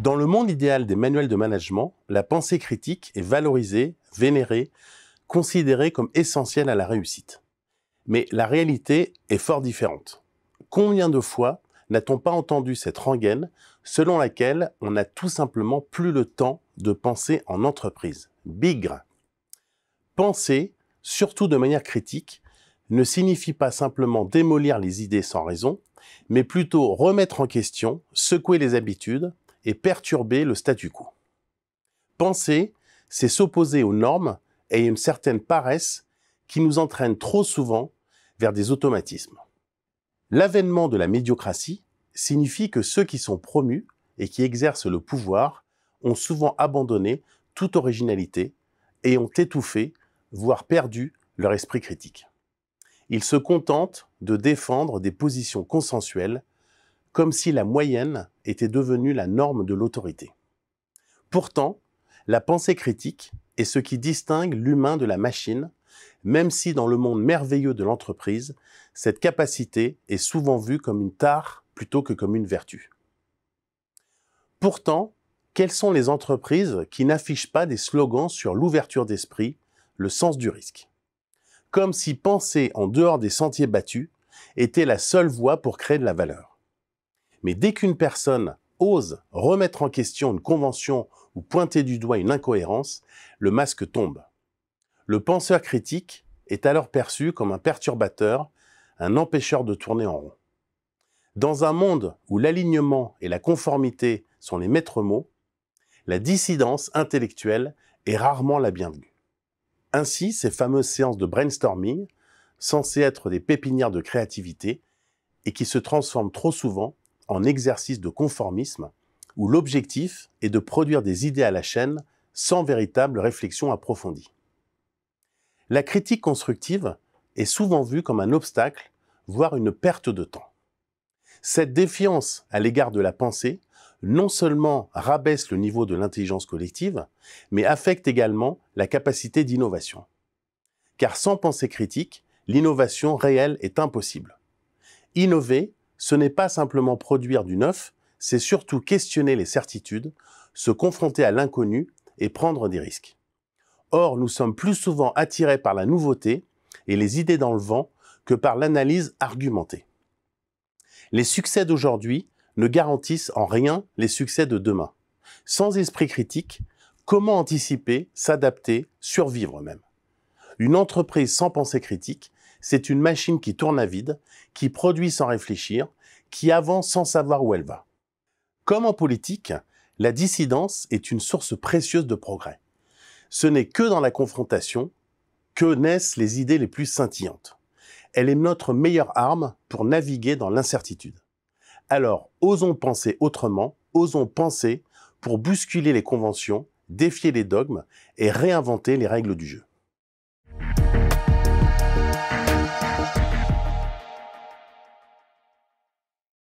Dans le monde idéal des manuels de management, la pensée critique est valorisée, vénérée, considérée comme essentielle à la réussite. Mais la réalité est fort différente. Combien de fois n'a-t-on pas entendu cette rengaine selon laquelle on n'a tout simplement plus le temps de penser en entreprise Bigre. Penser, surtout de manière critique, ne signifie pas simplement démolir les idées sans raison, mais plutôt remettre en question, secouer les habitudes, et perturber le statu quo. Penser, c'est s'opposer aux normes et une certaine paresse qui nous entraîne trop souvent vers des automatismes. L'avènement de la médiocratie signifie que ceux qui sont promus et qui exercent le pouvoir ont souvent abandonné toute originalité et ont étouffé, voire perdu, leur esprit critique. Ils se contentent de défendre des positions consensuelles comme si la moyenne était devenue la norme de l'autorité. Pourtant, la pensée critique est ce qui distingue l'humain de la machine, même si dans le monde merveilleux de l'entreprise, cette capacité est souvent vue comme une tare plutôt que comme une vertu. Pourtant, quelles sont les entreprises qui n'affichent pas des slogans sur l'ouverture d'esprit, le sens du risque Comme si penser en dehors des sentiers battus était la seule voie pour créer de la valeur. Mais dès qu'une personne ose remettre en question une convention ou pointer du doigt une incohérence, le masque tombe. Le penseur critique est alors perçu comme un perturbateur, un empêcheur de tourner en rond. Dans un monde où l'alignement et la conformité sont les maîtres mots, la dissidence intellectuelle est rarement la bienvenue. Ainsi, ces fameuses séances de brainstorming, censées être des pépinières de créativité, et qui se transforment trop souvent en exercice de conformisme où l'objectif est de produire des idées à la chaîne sans véritable réflexion approfondie. La critique constructive est souvent vue comme un obstacle, voire une perte de temps. Cette défiance à l'égard de la pensée non seulement rabaisse le niveau de l'intelligence collective, mais affecte également la capacité d'innovation. Car sans pensée critique, l'innovation réelle est impossible. Innover ce n'est pas simplement produire du neuf, c'est surtout questionner les certitudes, se confronter à l'inconnu et prendre des risques. Or, nous sommes plus souvent attirés par la nouveauté et les idées dans le vent que par l'analyse argumentée. Les succès d'aujourd'hui ne garantissent en rien les succès de demain. Sans esprit critique, comment anticiper, s'adapter, survivre même Une entreprise sans pensée critique c'est une machine qui tourne à vide, qui produit sans réfléchir, qui avance sans savoir où elle va. Comme en politique, la dissidence est une source précieuse de progrès. Ce n'est que dans la confrontation que naissent les idées les plus scintillantes. Elle est notre meilleure arme pour naviguer dans l'incertitude. Alors, osons penser autrement, osons penser pour bousculer les conventions, défier les dogmes et réinventer les règles du jeu.